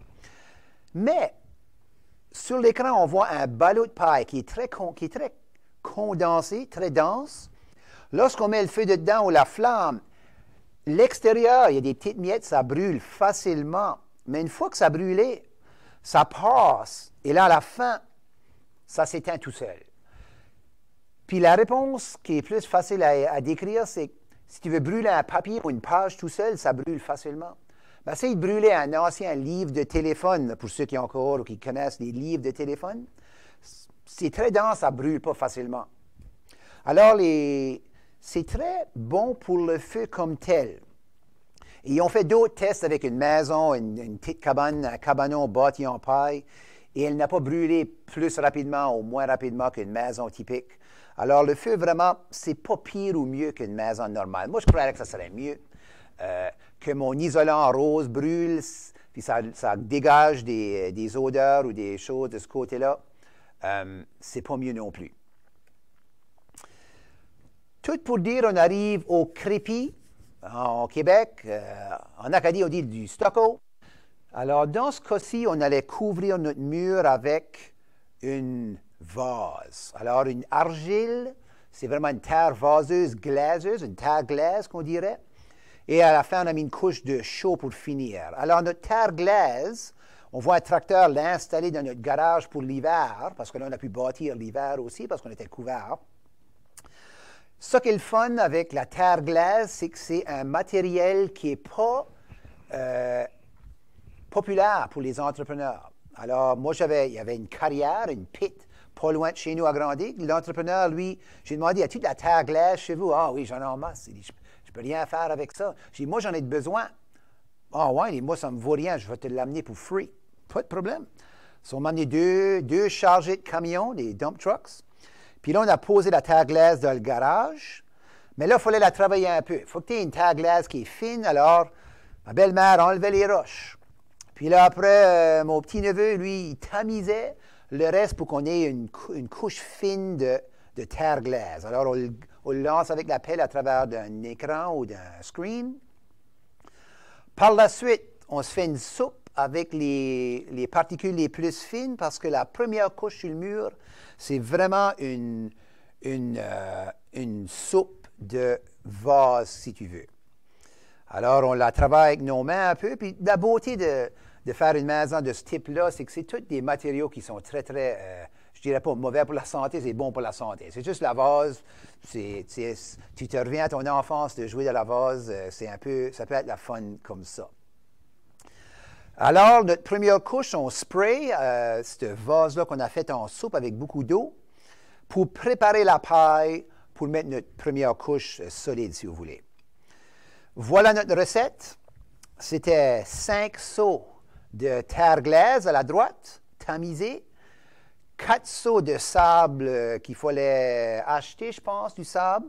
Speaker 1: Mais, sur l'écran, on voit un ballot de paille qui est très, condensé, très dense. Lorsqu'on met le feu dedans ou la flamme, l'extérieur, il y a des petites miettes, ça brûle facilement. Mais une fois que ça brûlé, ça passe. Et là, à la fin, ça s'éteint tout seul. Puis la réponse qui est plus facile à, décrire, c'est si tu veux brûler un papier ou une page tout seul, ça brûle facilement. Ben, de brûler un ancien livre de téléphone, pour ceux qui ont encore ou qui connaissent les livres de téléphone. C'est très dense, ça ne brûle pas facilement. Alors, c'est très bon pour le feu comme tel. Et ils ont fait d'autres tests avec une maison, une, une petite cabane, un cabanon bâti en paille et elle n'a pas brûlé plus rapidement ou moins rapidement qu'une maison typique. Alors, le feu, vraiment, c'est pas pire ou mieux qu'une maison normale. Moi, je croirais que ça serait mieux. Euh, que mon isolant rose brûle, puis ça, dégage euh, des, odeurs ou des choses de ce côté-là. Ce euh, c'est pas mieux non plus. Tout pour dire, on arrive au crépi en Québec. en Acadie, on dit du stocco. Alors, dans ce cas-ci, on allait couvrir notre mur avec une vase. Alors, une argile, c'est vraiment une terre vaseuse, glaiseuse, une terre glaise qu'on dirait. Et à la fin, on a mis une couche de chaud pour finir. Alors, notre terre glaise, on voit un tracteur l'installer dans notre garage pour l'hiver, parce que là, on a pu bâtir l'hiver aussi, parce qu'on était couvert. Ce qui est le fun avec la terre glaise, c'est que c'est un matériel qui n'est pas euh, populaire pour les entrepreneurs. Alors, moi, j'avais, il y avait une carrière, une pit » pas loin de chez nous à L'entrepreneur, lui, j'ai demandé, as-tu de la terre glaise chez vous? Ah oui, j'en ai en masse. Il dit, je, ne peux rien faire avec ça. J'ai dit, moi, j'en ai de besoin. Ah ouais, il dit, moi, ça me vaut rien, je vais te l'amener pour free. Pas de problème. Ils ont amené deux, deux chargés de camions, des dump trucks. Puis là, on a posé la terre glaise dans le garage. Mais là, il fallait la travailler un peu. Il faut que tu aies une terre glaise qui est fine. Alors, ma belle-mère enlevait les roches puis là, après, euh, mon petit-neveu, lui, il tamisait le reste pour qu'on ait une, couche fine de, terre glaise. Alors, on le, lance avec la pelle à travers d'un écran ou d'un screen. Par la suite, on se fait une soupe avec les, particules les plus fines parce que la première couche sur le mur, c'est vraiment une, euh, une soupe de vase, si tu veux. Alors, on la travaille avec nos mains un peu. Puis la beauté de, de faire une maison de ce type-là, c'est que c'est tous des matériaux qui sont très, très, euh, je dirais pas mauvais pour la santé, c'est bon pour la santé. C'est juste la vase, c'est, tu te reviens à ton enfance de jouer de la vase, euh, c'est un peu, ça peut être la fun comme ça. Alors, notre première couche, on spray euh, cette vase-là qu'on a faite en soupe avec beaucoup d'eau pour préparer la paille pour mettre notre première couche solide, si vous voulez. Voilà notre recette. C'était cinq seaux de terre glaise à la droite, tamisée, quatre seaux de sable euh, qu'il fallait acheter, je pense, du sable,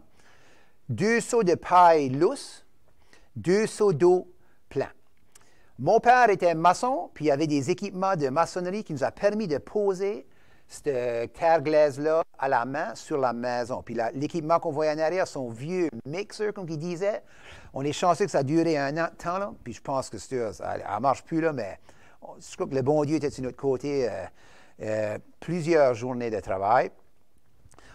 Speaker 1: deux seaux de paille lousse, deux seaux d'eau plein. Mon père était maçon, puis il avait des équipements de maçonnerie qui nous a permis de poser cette euh, terre glaise-là à la main sur la maison. Puis l'équipement qu'on voyait en arrière, son vieux mixer, comme il disait, on est chanceux que ça a duré un an de temps, puis je pense que ça ne marche plus, là, mais je crois que le bon Dieu était de notre côté euh, euh, plusieurs journées de travail.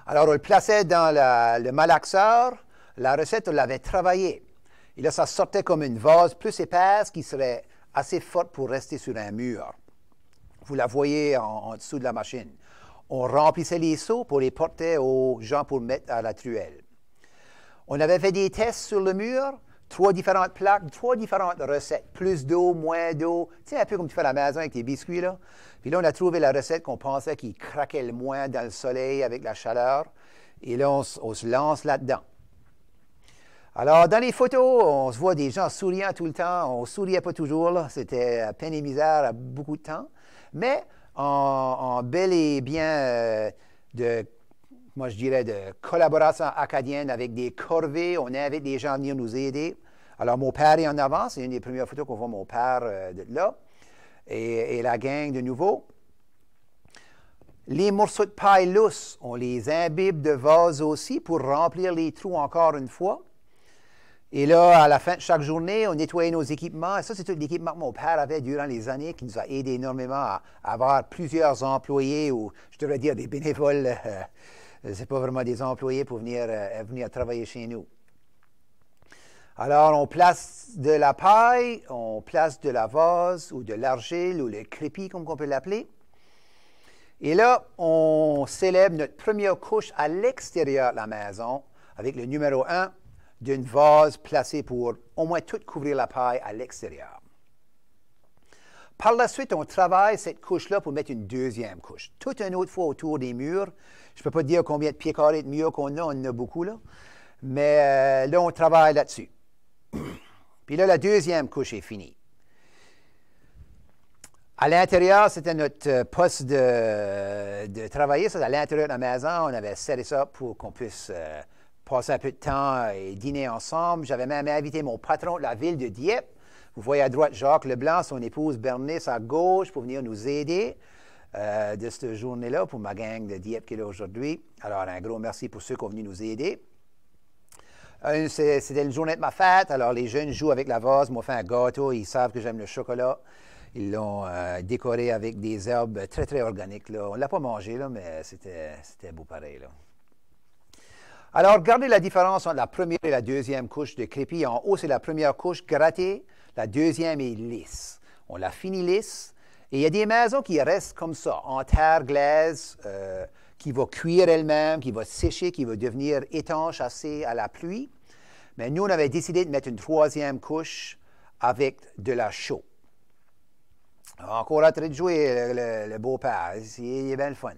Speaker 1: Alors, on le plaçait dans le malaxeur. La recette, on l'avait travaillée. Et là, ça sortait comme une vase plus épaisse qui serait assez forte pour rester sur un mur. Vous la voyez en dessous de la machine. On remplissait les seaux pour les porter aux gens pour mettre à la truelle. On avait fait des tests sur le mur, trois différentes plaques, trois différentes recettes, plus d'eau, moins d'eau. Tu sais, un peu comme tu fais à la maison avec tes biscuits, là. Puis là, on a trouvé la recette qu'on pensait qui craquait le moins dans le soleil avec la chaleur. Et là, on, se lance là-dedans. Alors, dans les photos, on se voit des gens souriant tout le temps. On souriait pas toujours, C'était peine et misère à beaucoup de temps. Mais en, bel et bien euh, de, moi je dirais, de collaboration acadienne avec des corvées. On avait des gens venir nous aider. Alors, mon père est en avant. C'est une des premières photos qu'on voit mon père euh, de là. Et, la gang de nouveau. Les morceaux de paille lousse, on les imbibe de vase aussi pour remplir les trous encore une fois. Et là, à la fin de chaque journée, on nettoyait nos équipements. Et ça, c'est tout l'équipement que mon père avait durant les années qui nous a aidé énormément à avoir plusieurs employés ou, je devrais dire, des bénévoles. [laughs] Euh, c'est pas vraiment des employés pour venir, euh, venir travailler chez nous. Alors, on place de la paille, on place de la vase ou de l'argile ou le crépi, comme on peut l'appeler. Et là, on célèbre notre première couche à l'extérieur de la maison avec le numéro 1 d'une vase placée pour au moins tout couvrir la paille à l'extérieur. Par la suite, on travaille cette couche-là pour mettre une deuxième couche. Toute une autre fois autour des murs. Je ne peux pas dire combien de pieds carrés de murs qu'on a, on en a beaucoup là. Mais euh, là, on travaille là-dessus. [clears throat] Puis là, la deuxième couche est finie. À l'intérieur, c'était notre euh, poste de, de travailler. Ça, à l'intérieur de la maison, on avait serré ça pour qu'on puisse euh, passé un peu de temps euh, et dîner ensemble. J'avais même invité mon patron de la ville de Dieppe. Vous voyez à droite Jacques Leblanc, son épouse Bernice à gauche pour venir nous aider euh, de cette journée-là pour ma gang de Dieppe qui est là aujourd'hui. Alors, un gros merci pour ceux qui ont venu nous aider. Euh, c'était une journée de ma fête, alors les jeunes jouent avec la vase, m'ont fait un gâteau, ils savent que j'aime le chocolat. Ils l'ont décoré avec des herbes très, très organiques. On ne l'a pas mangé, là, mais c'était beau pareil. Là. Alors, regardez la différence entre la première et la deuxième couche de crépi. En haut, c'est la première couche grattée, la deuxième est lisse. On la finit lisse. Et il y a des maisons qui restent comme ça, en terre glaise, euh, qui va cuire elle-même, qui va sécher, qui va devenir étanche assez à la pluie. Mais nous, on avait décidé de mettre une troisième couche avec de la chaux. Encore à train de jouer euh, le, beau-père. Il bien le fun.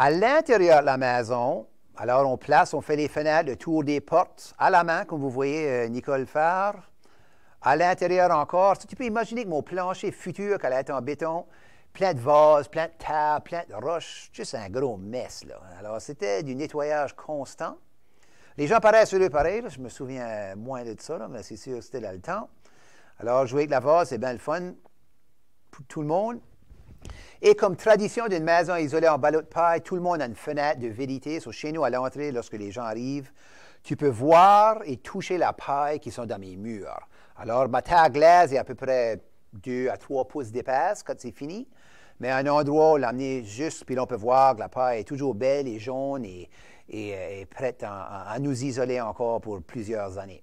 Speaker 1: À l'intérieur de la maison, alors on place, on fait les fenêtres, autour des portes à la main, comme vous voyez euh, Nicole faire. À l'intérieur encore, tu peux imaginer que mon plancher futur qu'elle être en béton, plein de vases, plein de tables, plein de roches, juste un gros mess. Là. Alors c'était du nettoyage constant. Les gens paraissent sur eux pareil, je me souviens moins de ça, mais c'est sûr que c'était là le temps. Alors jouer avec la vase, c'est bien le fun pour tout le monde. Et comme tradition d'une maison isolée en ballot de paille, tout le monde a une fenêtre de vérité. sous chez nous, à l'entrée, lorsque les gens arrivent, tu peux voir et toucher la paille qui sont dans mes murs. Alors, ma terre glaise est à peu près 2 à trois pouces d'épaisse quand c'est fini. Mais un endroit où l'amener juste, puis l'on peut voir que la paille est toujours belle et jaune et, euh, prête à, à nous isoler encore pour plusieurs années.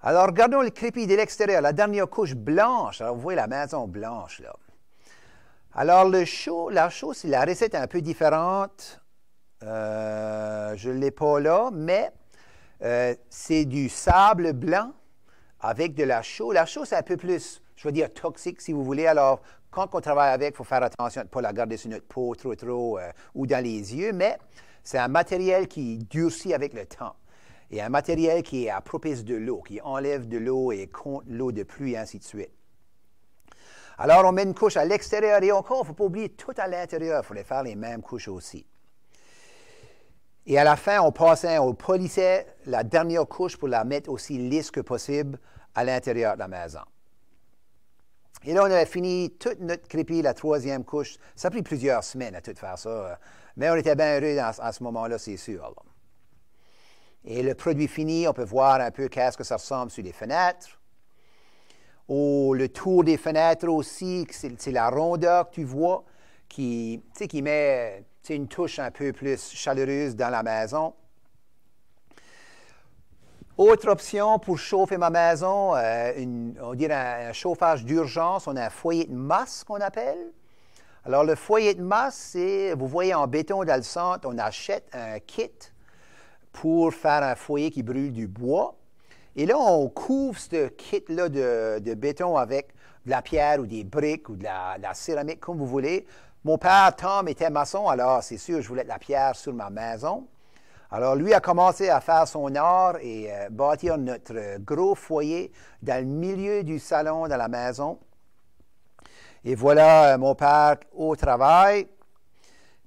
Speaker 1: Alors, regardons le crépi de l'extérieur, la dernière couche blanche. Alors, vous voyez la maison blanche, là. Alors, le chaud, la chose' la recette un peu différente. Euh, je ne l'ai pas là, mais euh, c'est du sable blanc avec de la chaux. La chaux, c'est un peu plus, je veux dire, toxique, si vous voulez. Alors, quand on travaille avec, il faut faire attention à ne pas la garder sur notre peau trop, trop, euh, ou dans les yeux, mais c'est un matériel qui durcit avec le temps. Et un matériel qui est à propice de l'eau, qui enlève de l'eau et compte l'eau de pluie, ainsi de suite. Alors, on met une couche à l'extérieur et encore, il ne faut pas oublier tout à l'intérieur. Il les faire les mêmes couches aussi. Et à la fin, on passait, on polissait la dernière couche pour la mettre aussi lisse que possible à l'intérieur de la maison. Et là, on avait fini toute notre crépi, la troisième couche. Ça a pris plusieurs semaines à tout faire ça. Euh, mais on était bien heureux à ce moment-là, c'est sûr. Et le produit fini, on peut voir un peu qu'est-ce que ça ressemble sur les fenêtres. Ou oh, le tour des fenêtres aussi, c'est la rondeur que tu vois qui, qui met une touche un peu plus chaleureuse dans la maison. Autre option pour chauffer ma maison, euh, on dirait un, chauffage d'urgence. On a un foyer de masse qu'on appelle. Alors, le foyer de masse, c'est, vous voyez en béton dans on achète un kit pour faire un foyer qui brûle du bois. Et là, on couvre ce kit-là de, béton avec de la pierre ou des briques ou de la, céramique, comme vous voulez. Mon père, Tom, était maçon, alors c'est sûr, je voulais de la pierre sur ma maison. Alors, lui a commencé à faire son art et euh, bâtir notre gros foyer dans le milieu du salon, de la maison. Et voilà euh, mon père au travail.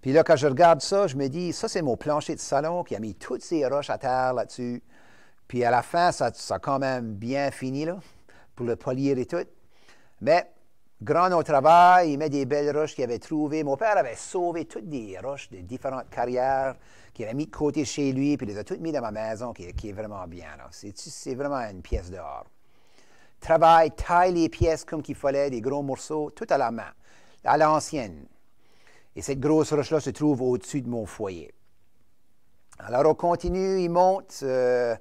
Speaker 1: Puis là, quand je regarde ça, je me dis, ça, c'est mon plancher de salon qui a mis toutes ces roches à terre là-dessus. Puis à la fin, ça, ça a quand même bien fini, là, pour le polir et tout. Mais, grand au travail, il met des belles roches qu'il avait trouvées. Mon père avait sauvé toutes des roches de différentes carrières qu'il avait mis de côté chez lui, puis il les a toutes mises dans ma maison, qui, est vraiment bien. C'est vraiment une pièce d'or. Travail, taille les pièces comme qu'il fallait, des gros morceaux, tout à la main, à l'ancienne. Et cette grosse roche-là se trouve au-dessus de mon foyer. Alors on continue, il monte. Euh,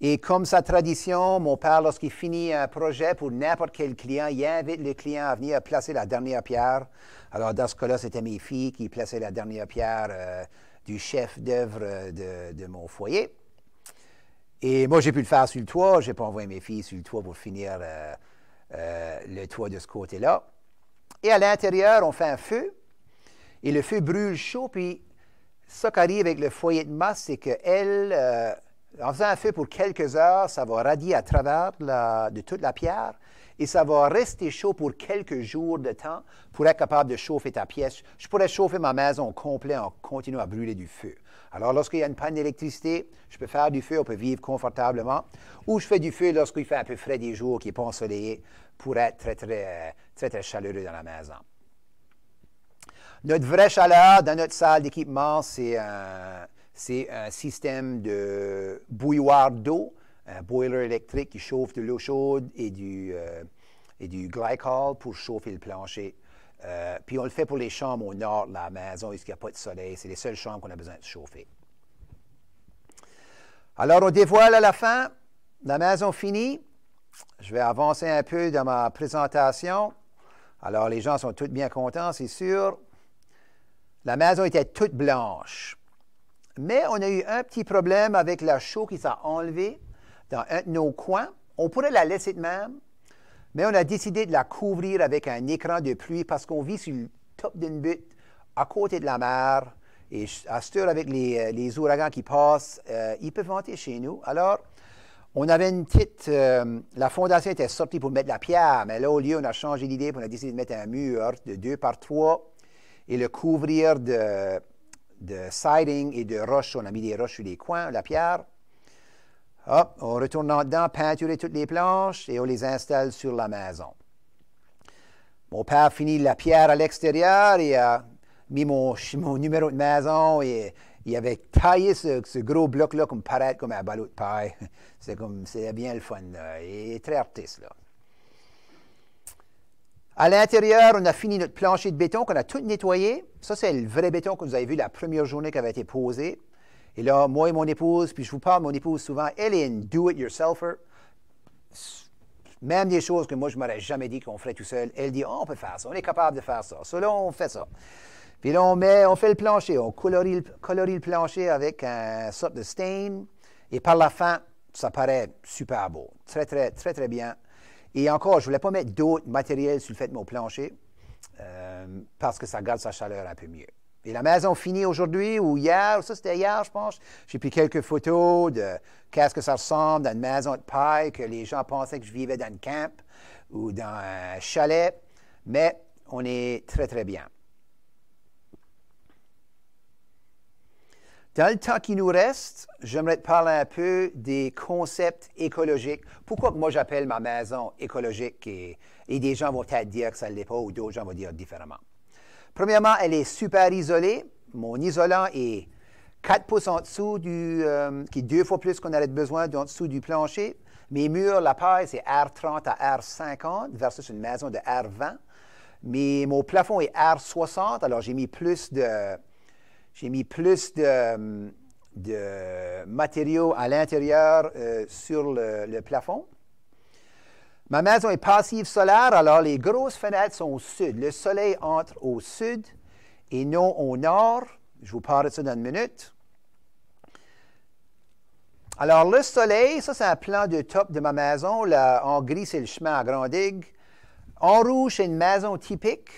Speaker 1: et comme sa tradition, mon père, lorsqu'il finit un projet pour n'importe quel client, il invite le client à venir placer la dernière pierre. Alors, dans ce cas-là, c'était mes filles qui plaçaient la dernière pierre euh, du chef d'œuvre euh, de, mon foyer. Et moi, j'ai pu le faire sur le toit. Je n'ai pas envoyé mes filles sur le toit pour finir euh, le toit de ce côté-là. Et à l'intérieur, on fait un feu. Et le feu brûle chaud. Puis, ce qui arrive avec le foyer de masse, c'est qu'elle en faisant un feu pour quelques heures, ça va radier à travers de toute la pierre et ça va rester chaud pour quelques jours de temps pour être capable de chauffer ta pièce. Je pourrais chauffer ma maison au complet en continuant à brûler du feu. Alors, lorsqu'il y a une panne d'électricité, je peux faire du feu, on peut vivre confortablement. Ou je fais du feu lorsqu'il fait un peu frais des jours, qui n'est pas ensoleillé, pour être très, très, euh, très, très chaleureux dans la maison. Notre vraie chaleur dans notre salle d'équipement, c'est un euh, c'est un système de bouilloire d'eau, un boiler électrique qui chauffe de l'eau chaude et du, euh, et du glycol pour chauffer le plancher. Euh, puis on le fait pour les chambres au nord de la maison, puisqu'il n'y a pas de soleil. C'est les seules chambres qu'on a besoin de chauffer. Alors on dévoile à la fin la maison finie. Je vais avancer un peu dans ma présentation. Alors les gens sont tous bien contents, c'est sûr. La maison était toute blanche. Mais on a eu un petit problème avec la chaux qui s'est enlevée dans un de nos coins. On pourrait la laisser de même, mais on a décidé de la couvrir avec un écran de pluie parce qu'on vit sur le top d'une butte, à côté de la mer. Et à se heure, avec euh, les, ouragans qui passent, euh, ils peuvent vanter chez nous. Alors, on avait une petite... Euh, la fondation était sortie pour mettre la pierre, mais là, au lieu, on a changé d'idée et on a décidé de mettre un mur de deux par trois et le couvrir de, de siding et de roches. On a mis des roches sur les coins, la pierre. Hop, on retourne dedans, peinturer toutes les planches et on les installe sur la maison. Mon père a finit la pierre à l'extérieur et a mis mon, [laughs] numéro de maison et il avait taillé ce, gros bloc-là comme paraître comme un ballot de paille. [laughs] C'est comme, c'est bien le fun, Il est très artiste, là. À l'intérieur, on a fini notre plancher de béton qu'on a tout nettoyé. Ça, c'est le vrai béton que vous avez vu la première journée qui avait été posé. Et là, moi et mon épouse, puis je vous parle, mon épouse, souvent, elle est une do-it-yourselfer. Même des choses que moi, je m'aurais jamais dit qu'on ferait tout seul. Elle dit, on peut faire ça, on est capable de faire ça. Ça, on fait ça. Puis là, on, met, on fait le plancher, on colorie le, colorie plancher avec un sorte de stain. Et par la fin, ça paraît super beau. Très, très, très, très bien. Et encore, je ne voulais pas mettre d'autres matériels sur le fait de mon plancher euh, parce que ça garde sa chaleur un peu mieux. Et la maison finie aujourd'hui ou hier, ça c'était hier, je pense. J'ai pris quelques photos de qu'est-ce que ça ressemble dans une maison de paille que les gens pensaient que je vivais dans un camp ou dans un chalet. Mais on est très, très bien. Dans le temps qui nous reste, j'aimerais te parler un peu des concepts écologiques. Pourquoi moi j'appelle ma maison écologique et, des gens vont peut-être dire que ça ne l'est pas ou d'autres gens vont dire différemment. Premièrement, elle est super isolée. Mon isolant est 4 pouces en dessous du, euh, qui est deux fois plus qu'on aurait besoin en dessous du plancher. Mes murs, la paille, c'est R30 à R50 versus une maison de R20. Mais mon plafond est R60, alors j'ai mis plus de j'ai mis plus de, matériaux à l'intérieur euh, sur le, plafond. Ma maison est passive solaire, alors les grosses fenêtres sont au sud. Le soleil entre au sud et non au nord. Je vous parle de ça dans une minute. Alors, le soleil, ça, c'est un plan de top de ma maison. en gris, c'est le chemin à grand Digue. En rouge, c'est une maison typique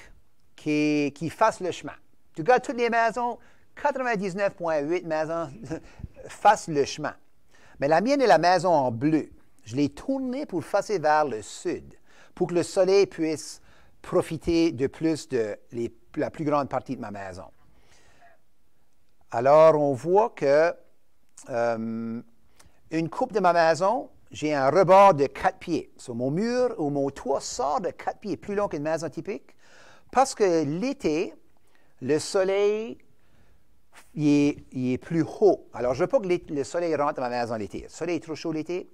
Speaker 1: qui, qui fasse le chemin. tout cas, toutes les maisons, 99,8 maisons [laughs] fassent le chemin. Mais la mienne est la maison en bleu. Je l'ai tournée pour facer vers le sud, pour que le soleil puisse profiter de plus de la plus grande partie de ma maison. Alors, on voit que euh, une coupe de ma maison, j'ai un rebord de quatre pieds. Sur mon mur ou mon toit sort de quatre pieds, plus long qu'une maison typique, parce que l'été, le soleil il est, plus haut. Alors, je ne veux pas que le soleil rentre dans ma maison l'été. Le soleil est trop chaud l'été.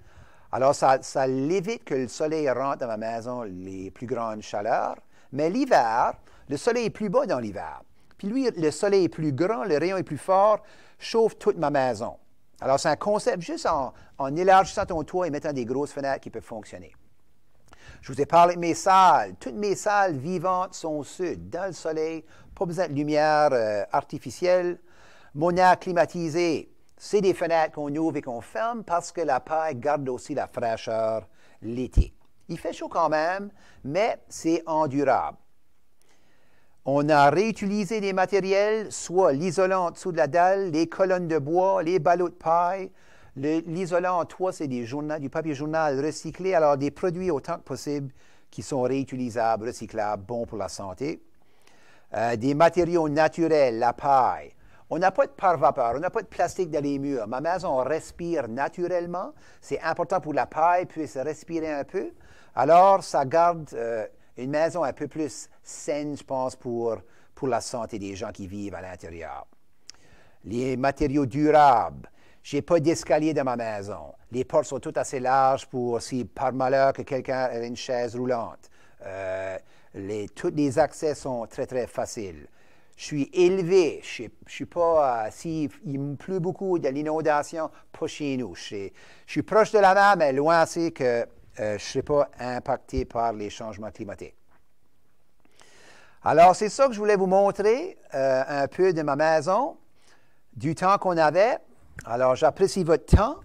Speaker 1: Alors, ça, évite que le soleil rentre dans ma maison les plus grandes chaleurs. Mais l'hiver, le soleil est plus bas dans l'hiver. Puis lui, le soleil est plus grand, le rayon est plus fort, chauffe toute ma maison. Alors, c'est un concept juste en, élargissant ton toit et mettant des grosses fenêtres qui peuvent fonctionner. Je vous ai parlé de mes salles. Toutes mes salles vivantes sont sud, dans le soleil, pas besoin de lumière euh, artificielle. Mon air climatisé, c'est des fenêtres qu'on ouvre et qu'on ferme parce que la paille garde aussi la fraîcheur l'été. Il fait chaud quand même, mais c'est endurable. On a réutilisé des matériels, soit l'isolant en dessous de la dalle, les colonnes de bois, les ballots de paille. L'isolant en toit, c'est du papier journal recyclé, alors des produits autant que possible qui sont réutilisables, recyclables, bons pour la santé. Euh, des matériaux naturels, la paille, on n'a pas de pare-vapeur, on n'a pas de plastique dans les murs. Ma maison respire naturellement. C'est important pour la paille puisse respirer un peu. Alors, ça garde euh, une maison un peu plus saine, je pense, pour, la santé des gens qui vivent à l'intérieur. Les matériaux durables. J'ai pas d'escalier dans ma maison. Les portes sont toutes assez larges pour si par malheur que quelqu'un ait une chaise roulante. Euh, les, tous les accès sont très, très faciles. Je suis élevé. Je ne suis pas. Euh, s'il si il me pleut beaucoup, de l'inondation, pas chez nous. Je, suis proche de la mer, mais loin assez que euh, je ne serai pas impacté par les changements climatiques. Alors, c'est ça que je voulais vous montrer euh, un peu de ma maison, du temps qu'on avait. Alors, j'apprécie votre temps.